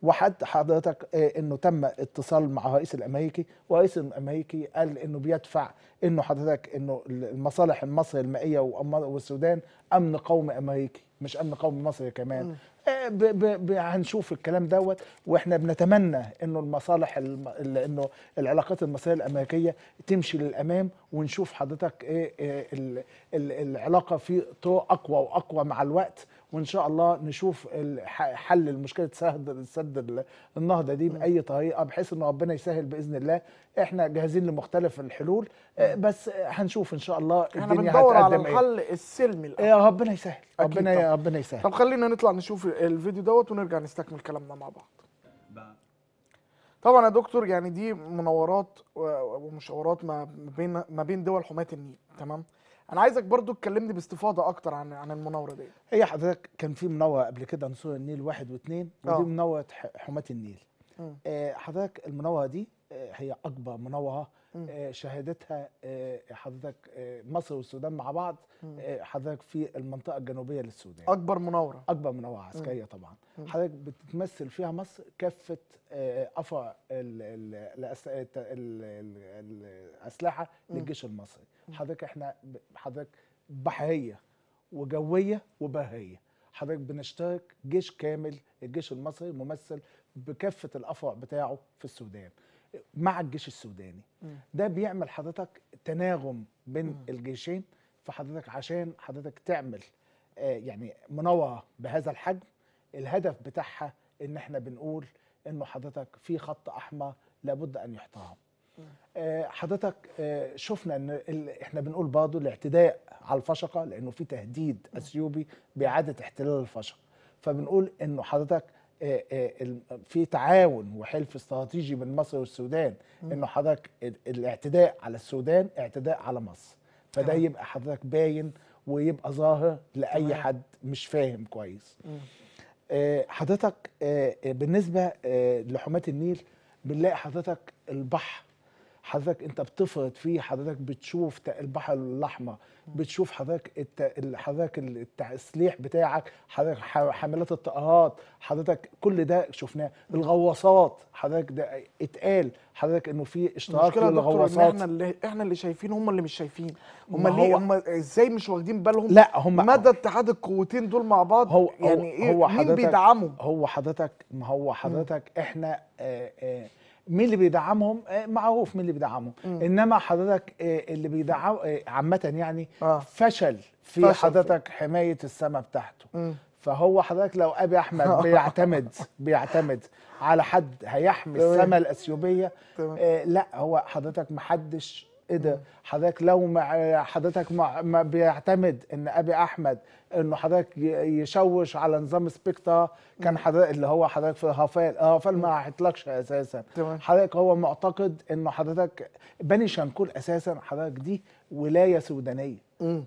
وحد حضرتك انه تم اتصال مع الرئيس الامريكي والرئيس الامريكي قال انه بيدفع انه حضرتك انه المصالح المصري المائيه والسودان امن قومي امريكي مش امن قومي مصري كمان آه، ب ب ب هنشوف الكلام دوت واحنا بنتمنى انه المصالح انه العلاقات المصريه الامريكيه تمشي للامام ونشوف حضرتك ايه, إيه، العلاقه في طرق اقوى واقوى مع الوقت وان شاء الله نشوف حل المشكله سد سد النهضه دي باي طريقه بحيث ان ربنا يسهل باذن الله احنا جاهزين لمختلف الحلول آه، بس آه، هنشوف ان شاء الله الدنيا هتقدم احنا بندور على إيه. الحل السلمي السلمي يا ربنا يسهل ربنا يا ربنا يسهل طب خلينا نطلع نشوف الفيديو دوت ونرجع نستكمل كلامنا مع بعض طبعا يا دكتور يعني دي مناورات ومشاورات ما بين ما بين دول حمايه النيل تمام انا عايزك برضو تكلمني باستفاضه اكتر عن عن المناوره دي هي حضرتك كان في مناوره قبل كده نسور النيل واحد واثنين ودي آه. مناوره حماه النيل آه حضرتك المناوره دي آه، هي اكبر منوره آه، شهادتها آه، حضرتك آه، مصر والسودان مع بعض حضرتك في المنطقه الجنوبيه للسودان اكبر مناوره اكبر مناوره عسكريه طبعا حضرتك بتتمثل فيها مصر كافه افرع الاسلحه للجيش المصري حضرتك احنا حضرتك بحريه وجويه وبريه حضرتك بنشترك جيش كامل الجيش المصري ممثل بكافه الافرع بتاعه في السودان مع الجيش السوداني ده بيعمل حضرتك تناغم بين الجيشين فحضرتك عشان حضرتك تعمل آه، يعني منوعه بهذا الحجم الهدف بتاعها ان احنا بنقول انه حضرتك في خط احمر لابد ان يحترم آه، حضرتك آه، شفنا ان احنا بنقول برضه الاعتداء على الفشقه لانه في تهديد اثيوبي باعاده احتلال الفشقه فبنقول انه حضرتك آه، آه، في تعاون وحلف استراتيجي بين مصر والسودان انه حضرتك الاعتداء على السودان اعتداء على مصر فده يبقى حضرتك باين ويبقى ظاهر لاي حد مش فاهم كويس آه، حضرتك بالنسبه لحماه النيل بنلاقي حضرتك البحر حضرتك انت بتفرط فيه حضرتك بتشوف البحر الاحمر بتشوف حضرتك الت... حضرتك التسليح بتاعك حضرتك حاملات الطائرات حضرتك كل ده شفناه الغواصات حضرتك ده اتقال حضرتك انه في اشتراك للغواصات احنا اللي احنا اللي شايفين هم اللي مش شايفين هم ليه هم ازاي مش واخدين بالهم لا هم مدى اتحاد القوتين دول مع بعض هو يعني هو ايه هو مين بيدعمهم هو حضرتك ما هو حضرتك احنا آآ آه، آآ آه، مين اللي بيدعمهم آه، معروف مين اللي بيدعمهم مم. انما حضرتك آه، اللي بيدعم آه، عامه يعني آه. فشل في فشل حضرتك حمايه السماء بتاعته مم. فهو حضرتك لو ابي احمد بيعتمد بيعتمد على حد هيحمي السماء الاثيوبيه آه لا هو حضرتك محدش ايه ده حضرتك لو مع حضرتك مع ما بيعتمد ان ابي احمد انه حضرتك يشوش على نظام سبيكتا كان حضرتك اللي هو حضرتك في هافال هافال ما هيطلقش اساسا تمام. حضرتك هو معتقد انه حضرتك بني شنكور اساسا حضرتك دي ولايه سودانيه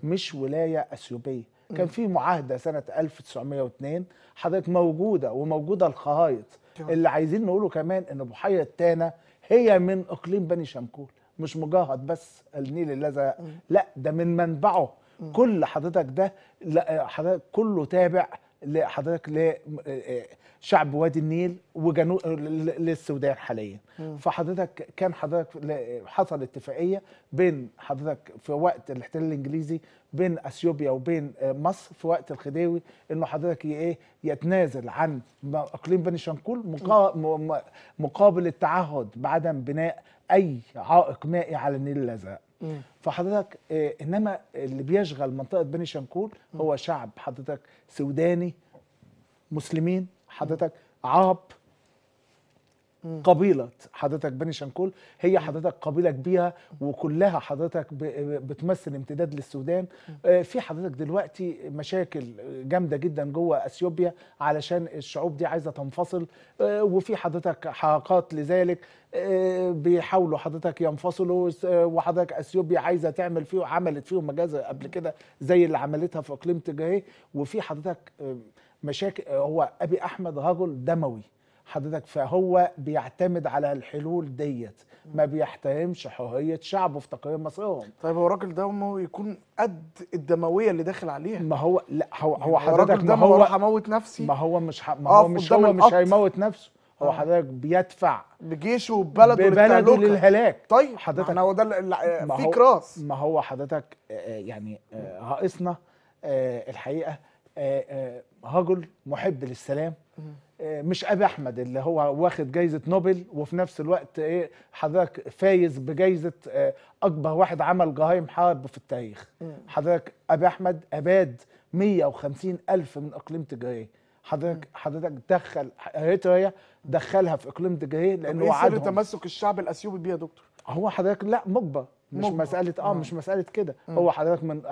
مش ولايه اثيوبيه كان في معاهده سنه 1902 حضرتك موجوده وموجوده الخهايط اللي عايزين نقوله كمان ان بحيره تانا هي من اقليم بني شمكول مش مجاهد بس النيل الذي لا ده من منبعه كل حضرتك ده لا حضرتك كله تابع لحضرتك لشعب آه، آه، وادي النيل وجنوب آه، للسودان حاليا فحضرتك كان حضرتك حصل اتفاقيه بين حضرتك في وقت الاحتلال الانجليزي بين اثيوبيا وبين مصر في وقت الخديوي انه حضرتك ايه يتنازل عن اقليم بني شنقول مقابل التعهد بعدم بناء اي عائق مائي على النيل الازرق فحضرتك آه، انما اللي بيشغل منطقه بني شنقول هو شعب حضرتك سوداني مسلمين حضرتك عرب قبيلة حضرتك بني شنقول هي حضرتك قبيلة كبيرة وكلها حضرتك بتمثل امتداد للسودان آه، في حضرتك دلوقتي مشاكل جامدة جدا جوه أثيوبيا علشان الشعوب دي عايزة تنفصل آه، وفي حضرتك حركات لذلك بيحاولوا حضرتك ينفصلوا وحضرتك اثيوبيا عايزه تعمل فيه عملت فيهم مجازر قبل كده زي اللي عملتها في اقليم تجاهي وفي حضرتك آه، مشاكل آه، هو ابي احمد رجل دموي حضرتك فهو بيعتمد على الحلول ديت ما بيحترمش حريه شعبه في تقرير مصيرهم طيب هو الراجل ده هو يكون قد الدمويه اللي داخل عليها ما هو لا هو يعني هو حضرتك ما هو هموت نفسي ما هو مش ما هو مش هو مش هيموت نفسه هو آه. حضرتك بيدفع بجيشه وبلده ببلده للهلاك طيب حضرتك ما هو ده آه، في كراس ما هو حضرتك آه، يعني رئيسنا الحقيقه رجل محب للسلام مش ابي احمد اللي هو واخد جايزه نوبل وفي نفس الوقت ايه حضرتك فايز بجايزه اكبر واحد عمل جرائم حرب في التاريخ حضرتك ابي احمد اباد 150 الف من اقليم تجاريه حضرتك حضرتك دخل اريتريا دخلها في اقليم دجاهيه لانه هو إيه عاد تمسك الشعب الاثيوبي بيه يا دكتور هو حضرتك لا مجبر مش مجبر. مساله اه مش مساله كده هو حضرتك من آه،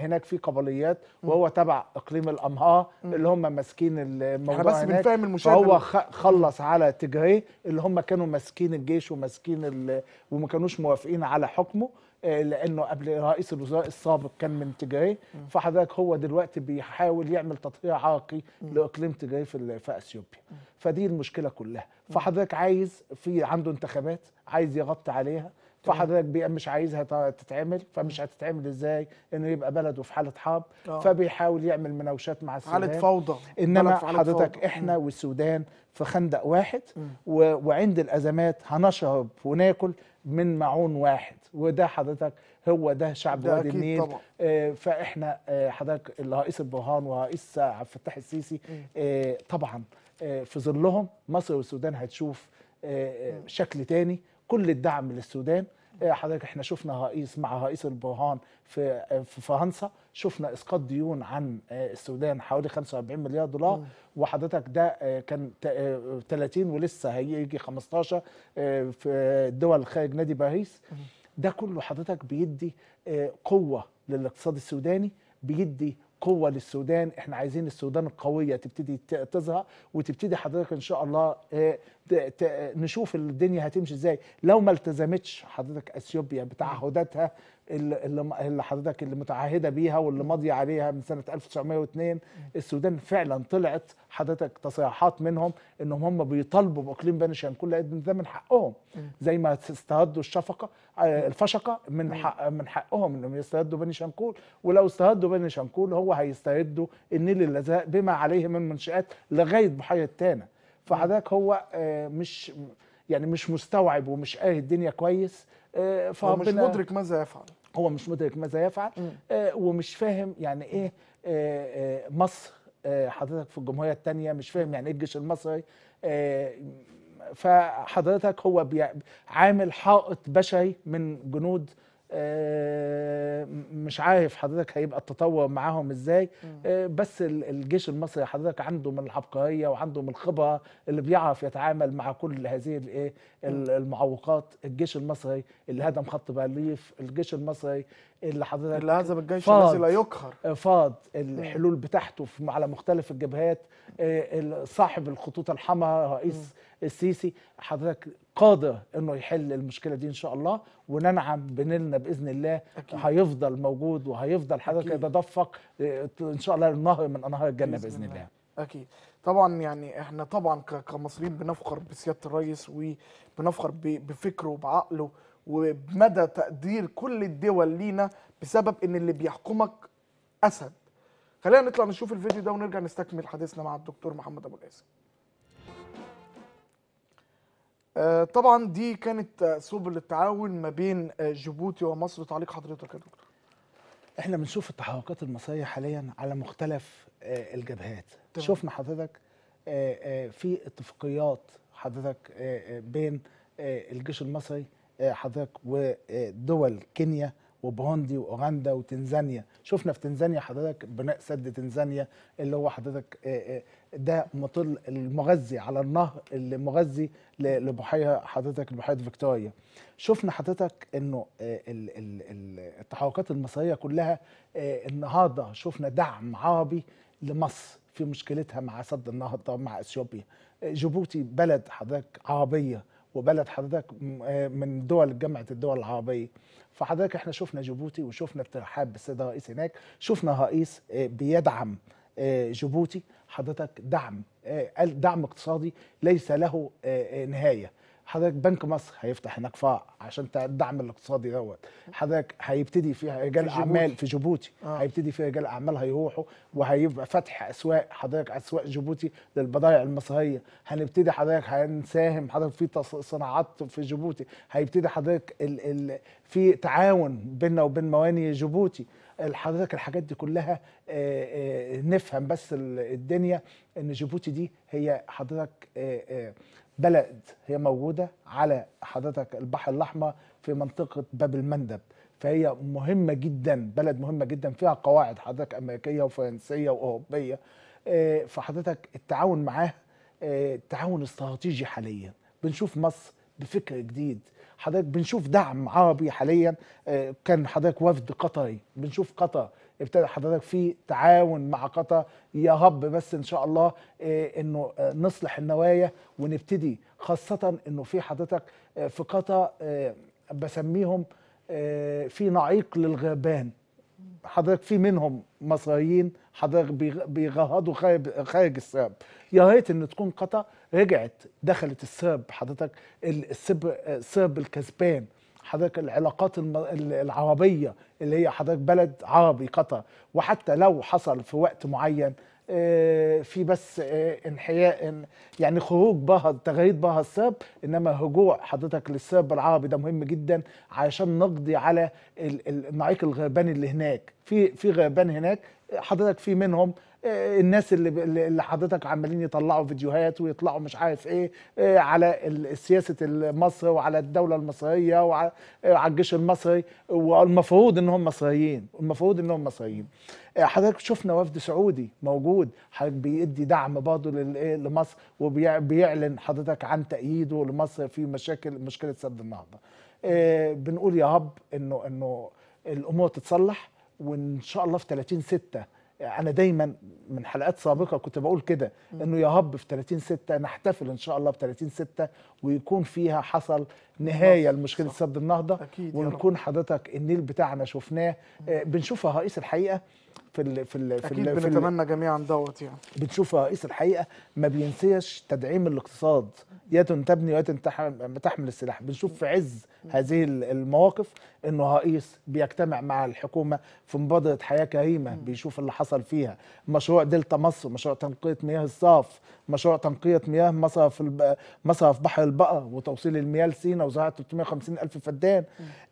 هناك في قبليات وهو تبع اقليم الامهار اللي هم ماسكين الموضوع يعني بس هناك بنفهم المشاهد فهو خلص على تجاريه اللي هم كانوا ماسكين الجيش وماسكين وما كانوش موافقين على حكمه آه، لانه قبل رئيس الوزراء السابق كان من تجاري فحضرتك هو دلوقتي بيحاول يعمل تطهير عرقي لاقليم تجاري في في اثيوبيا فدي المشكله كلها فحضرتك عايز في عنده انتخابات عايز يغطي عليها فحضرتك مش عايزها تتعمل فمش هتتعمل ازاي انه يبقى بلده في حاله حرب آه. فبيحاول يعمل مناوشات مع السودان حاله فوضى انما حضرتك احنا والسودان في خندق واحد وعند الازمات هنشرب وناكل من معون واحد وده حضرتك هو ده شعب وادي النيل طبعا. آه، فاحنا آه، حضرتك الرئيس البرهان ورئيس عبد الفتاح السيسي آه، طبعا في ظلهم مصر والسودان هتشوف شكل تاني كل الدعم للسودان حضرتك احنا شفنا رئيس مع رئيس البرهان في فرنسا شفنا اسقاط ديون عن آه، السودان حوالي 45 مليار دولار وحضرتك ده آه، كان 30 آه، ولسه هيجي 15 في دول خارج نادي باريس ده كله حضرتك بيدي قوه للاقتصاد السوداني بيدي قوه للسودان احنا عايزين السودان القويه تبتدي تظهر وتبتدي حضرتك ان شاء الله نشوف الدنيا هتمشي ازاي لو ما التزمتش حضرتك اثيوبيا بتعهداتها اللي, اللي حضرتك اللي متعهده بيها واللي ماضيه عليها من سنه 1902 السودان فعلا طلعت حضرتك تصريحات منهم انهم هم بيطالبوا باقليم بني شام كل ده من حقهم زي ما استهدوا الشفقه آه، الفشقه من حق من حقهم انهم يستهدوا بني شنقول ولو استهدوا بني شنقول هو هيستهدوا النيل الازرق بما عليه من منشات لغايه بحيره تانا فحضرتك هو آه، مش يعني مش مستوعب ومش قاري الدنيا كويس فمش آه، مش مدرك ماذا يفعل هو مش مدرك ماذا يفعل آه ومش فاهم يعني ايه آه, آه، مصر آه حضرتك في الجمهوريه الثانيه مش فاهم يعني ايه الجيش المصري آه فحضرتك هو عامل حائط بشري من جنود آه، مش عارف حضرتك هيبقى التطور معاهم ازاي آه، بس الجيش المصري حضرتك عنده من العبقريه وعنده من الخبره اللي بيعرف يتعامل مع كل هذه الايه المعوقات الجيش المصري اللي هدم خط باليف الجيش المصري اللي حضرتك اللي هزم الجيش المصري لا يقهر آه، فاض الحلول بتاعته على مختلف الجبهات صاحب الخطوط الحمراء رئيس السيسي حضرتك قادر انه يحل المشكله دي ان شاء الله وننعم بنيلنا باذن الله أكيد. هيفضل موجود وهيفضل حضرتك يتدفق آه، ان شاء الله النهر من انهار الجنه باذن, بإذن الله. الله اكيد طبعا يعني احنا طبعا كمصريين بنفخر بسياده الرئيس وبنفخر بفكره وبعقله وبمدى تقدير كل الدول لينا بسبب ان اللي بيحكمك اسد خلينا نطلع نشوف الفيديو ده ونرجع نستكمل حديثنا مع الدكتور محمد ابو القاسم آه، طبعا دي كانت سبل آه، التعاون ما بين آه، جيبوتي ومصر تعليق حضرتك يا دكتور احنا بنشوف التحركات المصريه حاليا على مختلف الجبهات طبعا. شفنا حضرتك في اتفاقيات حضرتك بين الجيش المصري حضرتك ودول كينيا وبوندي واوغندا وتنزانيا شفنا في تنزانيا حضرتك بناء سد تنزانيا اللي هو حضرتك ده مطل المغذي على النهر المغذي لبحيره حضرتك بحيره فيكتوريا شفنا حضرتك انه التحركات المصريه كلها النهارده شفنا دعم عربي لمصر في مشكلتها مع سد النهضه مع اثيوبيا جيبوتي بلد حضرتك عربيه وبلد حضرتك من دول جامعه الدول العربيه فحضرتك احنا شفنا جيبوتي وشفنا الترحاب بالسيد الرئيس هناك شفنا رئيس آه، بيدعم آه، جيبوتي حضرتك دعم آه، دعم اقتصادي ليس له نهايه حضرتك بنك مصر هيفتح هناك فرع عشان الدعم الاقتصادي دوت حضرتك هيبتدي فيها رجال في اعمال في جيبوتي آه. هيبتدي فيها رجال اعمال هيروحوا وهيبقى فتح اسواق حضرتك اسواق جيبوتي للبضائع المصريه هنبتدي حضرتك هنساهم حضرتك في صناعات في جيبوتي هيبتدي حضرتك ال ال في تعاون بيننا وبين مواني جيبوتي حضرتك الحاجات دي كلها آه، آه، نفهم بس الدنيا ان جيبوتي دي هي حضرتك آه، بلد هي موجوده على حضرتك البحر الاحمر في منطقه باب المندب فهي مهمه جدا بلد مهمه جدا فيها قواعد حضرتك امريكيه وفرنسيه واوروبيه فحضرتك التعاون معاها تعاون استراتيجي حاليا بنشوف مصر بفكر جديد حضرتك بنشوف دعم عربي حاليا آه، كان حضرتك وفد قطري بنشوف قطر ابتدى حضرتك في تعاون مع قطر يا رب بس ان شاء الله آه، انه آه، نصلح النوايا ونبتدي خاصه انه في حضرتك في قطر بسميهم في نعيق للغربان حضرتك في منهم مصريين حضرتك بيغهضوا خارج السرب يا ريت ان تكون قطع رجعت دخلت السرب حضرتك السرب الكسبان حضرتك العلاقات العربيه اللي هي حضرتك بلد عربي قطر وحتى لو حصل في وقت معين آه، في بس آه، انحياء يعني خروج بها تغريد بها الساب انما هجوع حضرتك للساب العربي ده مهم جدا عشان نقضي على النعيق الغرباني اللي هناك في في غربان هناك حضرتك في منهم آه، الناس اللي اللي حضرتك عمالين يطلعوا فيديوهات ويطلعوا مش عارف ايه آه، على سياسه مصر وعلى الدوله المصريه وعلى آه، الجيش المصري والمفروض انهم مصريين المفروض انهم مصريين حضرتك شفنا وفد سعودي موجود حضرتك بيدي دعم برضه إيه، لمصر وبيعلن حضرتك عن تأييده لمصر في مشاكل مشكله سد النهضه بنقول يا رب انه انه الامور تتصلح وان شاء الله في 30 6 انا دايما من حلقات سابقه كنت بقول كده انه يا هب في 30 6 نحتفل ان شاء الله ب 30 6 ويكون فيها حصل نهايه لمشكله سد النهضه أكيد ونكون حضرتك النيل بتاعنا شفناه آه، بنشوفها رئيس الحقيقه في الـ في ال في اكيد بنتمنى جميعا دوت يعني بنشوفها رئيس الحقيقه ما بينساش تدعيم الاقتصاد يا تبني ويا تحمل السلاح بنشوف في عز هذه المواقف انه رئيس بيجتمع مع الحكومه في مبادره حياه كريمه بيشوف اللي حصل فيها مشروع دلتا مصر مشروع تنقيه مياه الصاف مشروع تنقيه مياه مصرف مصرف بحر البقر وتوصيل المياه لسينا اوزعها 350 الف فدان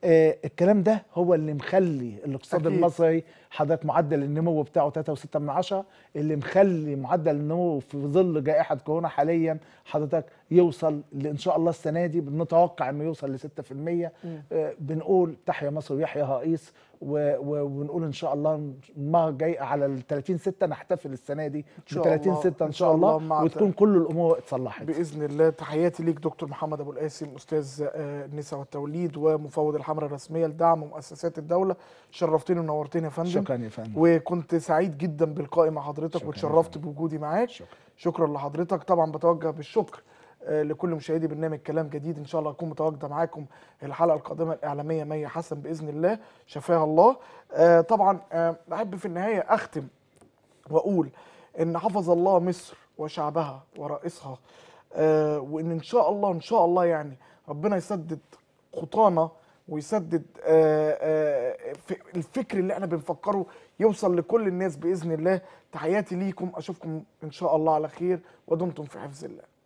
آه الكلام ده هو اللي مخلي الاقتصاد المصري حضرتك معدل النمو بتاعه 3.6 اللي مخلي معدل النمو في ظل جائحه كورونا حاليا حضرتك يوصل ان شاء الله السنه دي بنتوقع انه يوصل ل 6% آه بنقول تحيا مصر ويحيى هائيس و... و... ونقول ان شاء الله ما جاي على ال 30 6 نحتفل السنه دي ب 30 6 ان شاء الله, الله وتكون كل الامور اتصلحت باذن الله تحياتي ليك دكتور محمد ابو القاسم استاذ آه، النساء والتوليد ومفوض الحمراء الرسميه لدعم مؤسسات الدوله شرفتني ونورتني يا فندم شكرا يا فندم وكنت سعيد جدا بلقائي مع حضرتك وتشرفت بوجودي معاك شكرا. شكرا لحضرتك طبعا بتوجه بالشكر آه، لكل مشاهدي برنامج كلام جديد ان شاء الله اكون متواجده معاكم الحلقه القادمه الاعلاميه مي حسن باذن الله شفاها الله آه، طبعا آه، احب في النهايه اختم واقول ان حفظ الله مصر وشعبها ورئيسها وان ان شاء الله ان شاء الله يعني ربنا يسدد خطانا ويسدد الفكر اللي احنا بنفكره يوصل لكل الناس باذن الله تحياتي ليكم اشوفكم ان شاء الله على خير ودمتم في حفظ الله